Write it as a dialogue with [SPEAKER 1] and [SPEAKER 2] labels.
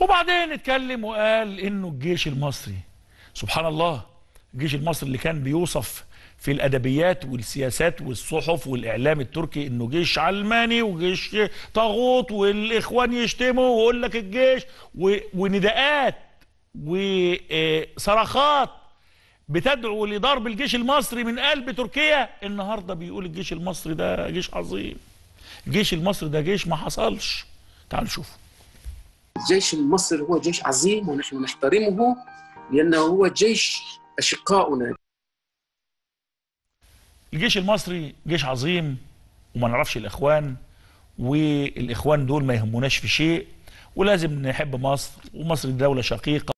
[SPEAKER 1] وبعدين اتكلم وقال انه الجيش المصري سبحان الله الجيش المصري اللي كان بيوصف في الادبيات والسياسات والصحف والاعلام التركي انه جيش علماني وجيش طاغوت والاخوان يشتموا ويقول لك الجيش ونداءات وصرخات بتدعو لضرب الجيش المصري من قلب تركيا النهارده بيقول الجيش المصري ده جيش عظيم الجيش المصري ده جيش ما حصلش تعالوا شوفوا
[SPEAKER 2] الجيش المصري هو جيش عظيم ونحن نحترمه لأنه هو جيش
[SPEAKER 1] أشقاؤنا الجيش المصري جيش عظيم وما نعرفش الإخوان والإخوان دول ما يهموناش في شيء ولازم نحب مصر ومصر دولة شقيقة